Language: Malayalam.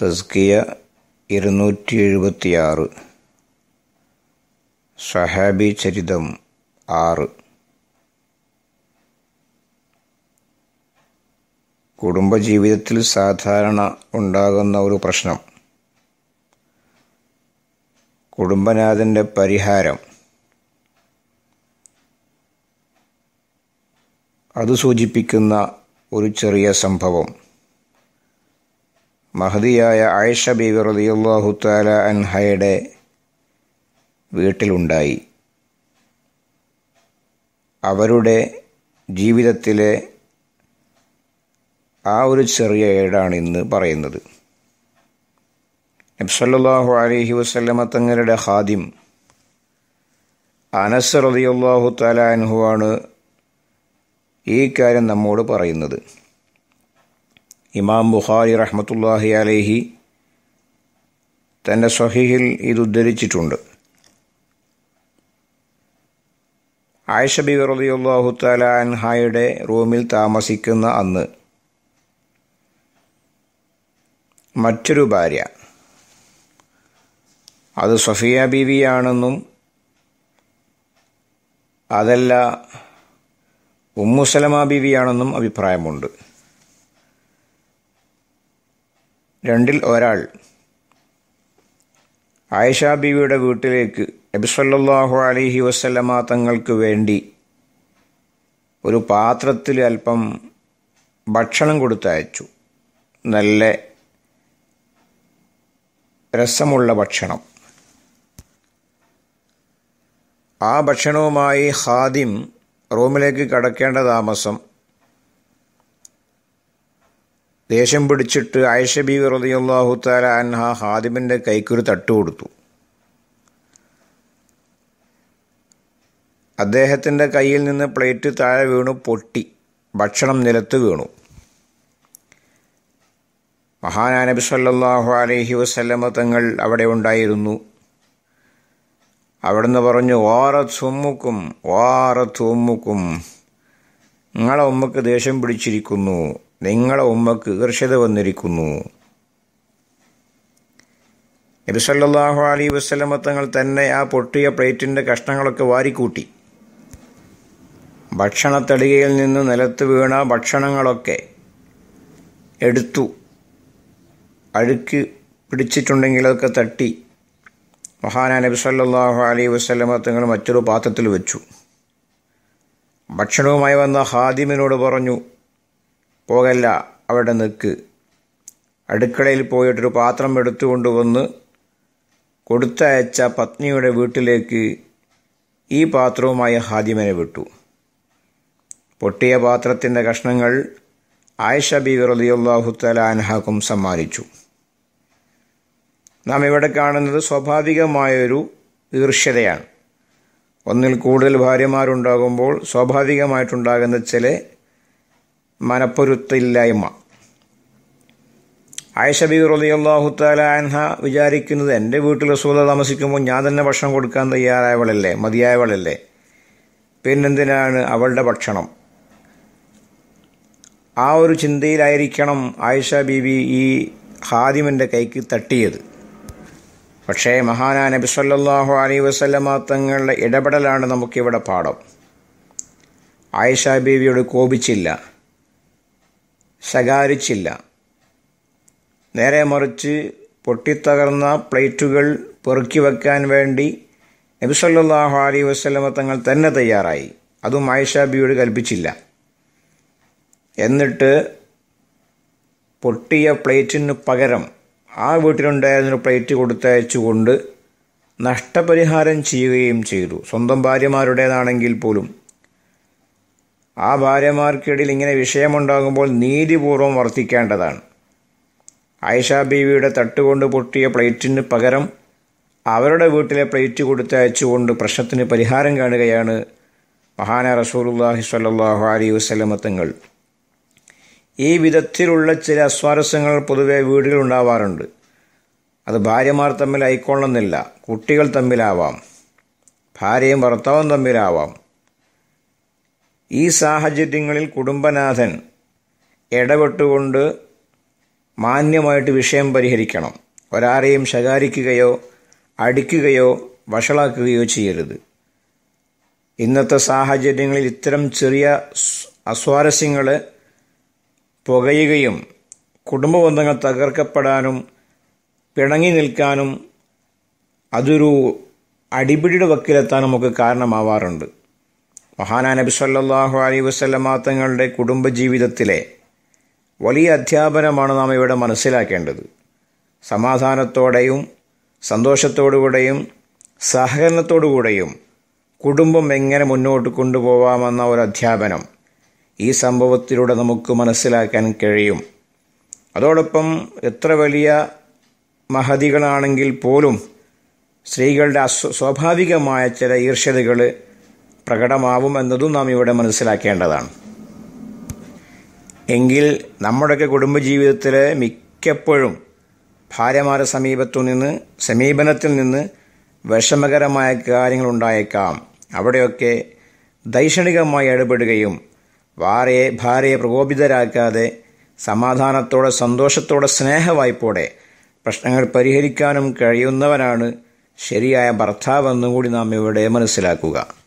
തസ്കിയ ഇരുന്നൂറ്റി എഴുപത്തിയാറ് സഹാബി ചരിതം ആറ് കുടുംബജീവിതത്തിൽ സാധാരണ ഉണ്ടാകുന്ന ഒരു പ്രശ്നം കുടുംബനാഥൻ്റെ പരിഹാരം അത് സൂചിപ്പിക്കുന്ന ഒരു ചെറിയ സംഭവം മഹതിയായ ആയിഷ ബീവി റതിയുള്ളാഹു താല അൻഹയുടെ വീട്ടിലുണ്ടായി അവരുടെ ജീവിതത്തിലെ ആ ഒരു ചെറിയ ഏടാണ് ഇന്ന് പറയുന്നത് നബ്സല്ലാഹു അലഹി വസ്ലമ തങ്ങളുടെ ഹാദിം അനസ് റതിയുള്ളാഹു അൻഹു ആണ് ഈ കാര്യം നമ്മോട് പറയുന്നത് ഇമാം ബുഖാരി റഹ്മത്തുല്ലാഹി അലേഹി തൻ്റെ സ്വഹീഹിൽ ഇതുദ്ധരിച്ചിട്ടുണ്ട് ആയിഷ ബി റളിയല്ലാഹു തആല അൻഹായുടെ റൂമിൽ താമസിക്കുന്ന അന്ന് മറ്റൊരു ഭാര്യ അത് സഫിയ ബീവിയാണെന്നും അതല്ല ഉമ്മുസലമ ബീവിയാണെന്നും അഭിപ്രായമുണ്ട് രണ്ടിൽ ഒരാൾ ആയിഷ ബീവിയുടെ വീട്ടിലേക്ക് നബിസ്വല്ലാഹു അലഹി വസ്ലമാ തങ്ങൾക്ക് വേണ്ടി ഒരു പാത്രത്തിൽ അല്പം ഭക്ഷണം കൊടുത്തയച്ചു നല്ല രസമുള്ള ഭക്ഷണം ആ ഭക്ഷണവുമായി ഹാദിം റൂമിലേക്ക് കടക്കേണ്ട താമസം ദേഷ്യം പിടിച്ചിട്ട് ആയിഷ ബി റതിയുള്ളാഹു താല അൻഹ ഹാദിമിൻ്റെ കൈക്കൊരു തട്ട് കൊടുത്തു അദ്ദേഹത്തിൻ്റെ കയ്യിൽ നിന്ന് പ്ലേറ്റ് താഴെ വീണു പൊട്ടി ഭക്ഷണം നിലത്ത് വീണു മഹാനബി സല്ലാഹു അലൈഹി വസല്ലമ തങ്ങൾ അവിടെ ഉണ്ടായിരുന്നു അവിടുന്ന് പറഞ്ഞു ഓറത്ത് ചുമ്മുക്കും ഓറത്ത് ചുമ്മുക്കും നിങ്ങളെ ഉമ്മക്ക് ദേഷ്യം പിടിച്ചിരിക്കുന്നു നിങ്ങളെ ഉമ്മക്ക് ഈർഷ്യത വന്നിരിക്കുന്നു നബിസല്ലാഹു അലി വസ്ലമത്തങ്ങൾ തന്നെ ആ പൊട്ടിയ പ്ലേറ്റിൻ്റെ കഷ്ണങ്ങളൊക്കെ വാരിക്കൂട്ടി ഭക്ഷണത്തടികയിൽ നിന്ന് നിലത്ത് വീണ ഭക്ഷണങ്ങളൊക്കെ എടുത്തു അഴുക്ക് പിടിച്ചിട്ടുണ്ടെങ്കിൽ അതൊക്കെ തട്ടി മഹാന നബിസല്ലാഹു അലി വസ്ലമത്തങ്ങൾ മറ്റൊരു പാത്രത്തിൽ വെച്ചു ഭക്ഷണവുമായി വന്ന ഹാദിമിനോട് പറഞ്ഞു പോകല്ല അവിടെ നിൽക്ക് അടുക്കളയിൽ പോയിട്ടൊരു പാത്രം വന്ന് കൊടുത്തയച്ച പത്നിയുടെ വീട്ടിലേക്ക് ഈ പാത്രവുമായി ഹാദിമനെ വിട്ടു പൊട്ടിയ പാത്രത്തിൻ്റെ കഷ്ണങ്ങൾ ആയിഷ ബീവി റലിയുള്ളാഹു തലാൻഹാക്കും സമ്മാനിച്ചു നാം ഇവിടെ കാണുന്നത് സ്വാഭാവികമായൊരു ഈർഷ്യതയാണ് ഒന്നിൽ കൂടുതൽ ഭാര്യമാരുണ്ടാകുമ്പോൾ സ്വാഭാവികമായിട്ടുണ്ടാകുന്ന ചില മനപ്പൊരുത്തില്ലായ്മ ആയിഷബി റലിയല്ലാഹുത്താല അൻഹ വിചാരിക്കുന്നത് എൻ്റെ വീട്ടിൽ സുഹൃത്ത് താമസിക്കുമ്പോൾ ഞാൻ തന്നെ ഭക്ഷണം കൊടുക്കാൻ തയ്യാറായവളല്ലേ മതിയായവളല്ലേ പിന്നെന്തിനാണ് അവളുടെ ഭക്ഷണം ആ ഒരു ചിന്തയിലായിരിക്കണം ആയിഷ ബീബി ഈ ഹാദിമിൻ്റെ കൈക്ക് തട്ടിയത് പക്ഷേ മഹാനാ നബി സല്ലാഹു അലൈ വസല്ലമ തങ്ങളുടെ ഇടപെടലാണ് നമുക്കിവിടെ പാഠം ആയിഷ ബീവിയോട് കോപിച്ചില്ല ശകാരിച്ചില്ല നേരെ മറിച്ച് പൊട്ടിത്തകർന്ന പ്ലേറ്റുകൾ പെറുക്കി വെക്കാൻ വേണ്ടി നബി സല്ലാഹു അലൈ വസ്ലമ തങ്ങൾ തന്നെ തയ്യാറായി അതും ആയിഷ ബീവിയോട് കൽപ്പിച്ചില്ല എന്നിട്ട് പൊട്ടിയ പ്ലേറ്റിന് പകരം ആ ഒരു പ്ലേറ്റ് കൊടുത്തയച്ചുകൊണ്ട് നഷ്ടപരിഹാരം ചെയ്യുകയും ചെയ്തു സ്വന്തം ഭാര്യമാരുടേതാണെങ്കിൽ പോലും ആ ഭാര്യമാർക്കിടയിൽ ഇങ്ങനെ വിഷയമുണ്ടാകുമ്പോൾ നീതിപൂർവം വർത്തിക്കേണ്ടതാണ് ആയിഷ ബീവിയുടെ തട്ടുകൊണ്ട് പൊട്ടിയ പ്ലേറ്റിന് പകരം അവരുടെ വീട്ടിലെ പ്ലേറ്റ് കൊടുത്തയച്ചുകൊണ്ട് പ്രശ്നത്തിന് പരിഹാരം കാണുകയാണ് മഹാന അള്ളാഹി സ്വല്ലാഹു അലി വസ്ലമത്തങ്ങൾ ഈ വിധത്തിലുള്ള ചില അസ്വാരസ്യങ്ങൾ പൊതുവെ വീടുകളിലുണ്ടാവാറുണ്ട് അത് ഭാര്യമാർ തമ്മിൽ ആയിക്കൊള്ളണമെന്നില്ല കുട്ടികൾ തമ്മിലാവാം ഭാര്യയും ഭർത്താവും തമ്മിലാവാം ഈ സാഹചര്യങ്ങളിൽ കുടുംബനാഥൻ ഇടപെട്ടുകൊണ്ട് മാന്യമായിട്ട് വിഷയം പരിഹരിക്കണം ഒരാരെയും ശകാരിക്കുകയോ അടിക്കുകയോ വഷളാക്കുകയോ ചെയ്യരുത് ഇന്നത്തെ സാഹചര്യങ്ങളിൽ ഇത്തരം ചെറിയ അസ്വാരസ്യങ്ങൾ പുകയുകയും കുടുംബബന്ധങ്ങൾ തകർക്കപ്പെടാനും പിണങ്ങി നിൽക്കാനും അതൊരു അടിപിടിയുടെ വക്കിലെത്താനും ഒക്കെ കാരണമാവാറുണ്ട് മഹാനാ നബി സല്ലാഹു അലൈ വസ്ലമാ തങ്ങളുടെ കുടുംബജീവിതത്തിലെ വലിയ അധ്യാപനമാണ് നാം ഇവിടെ മനസ്സിലാക്കേണ്ടത് സമാധാനത്തോടെയും സന്തോഷത്തോടുകൂടെയും സഹകരണത്തോടുകൂടെയും കുടുംബം എങ്ങനെ മുന്നോട്ട് കൊണ്ടുപോകാമെന്ന ഒരു അധ്യാപനം ഈ സംഭവത്തിലൂടെ നമുക്ക് മനസ്സിലാക്കാൻ കഴിയും അതോടൊപ്പം എത്ര വലിയ മഹതികളാണെങ്കിൽ പോലും സ്ത്രീകളുടെ അസ്വ സ്വാഭാവികമായ ചില ഈർഷ്യതകൾ പ്രകടമാവും എന്നതും നാം ഇവിടെ മനസ്സിലാക്കേണ്ടതാണ് എങ്കിൽ നമ്മുടെയൊക്കെ കുടുംബജീവിതത്തിൽ മിക്കപ്പോഴും ഭാര്യമാരെ സമീപത്തു നിന്ന് സമീപനത്തിൽ നിന്ന് വിഷമകരമായ കാര്യങ്ങൾ ഉണ്ടായേക്കാം അവിടെയൊക്കെ ദൈക്ഷണികമായി ഇടപെടുകയും വാറയെ ഭാര്യയെ പ്രകോപിതരാക്കാതെ സമാധാനത്തോടെ സന്തോഷത്തോടെ സ്നേഹവായ്പോടെ പ്രശ്നങ്ങൾ പരിഹരിക്കാനും കഴിയുന്നവനാണ് ശരിയായ ഭർത്താവെന്നും കൂടി നാം ഇവിടെ മനസ്സിലാക്കുക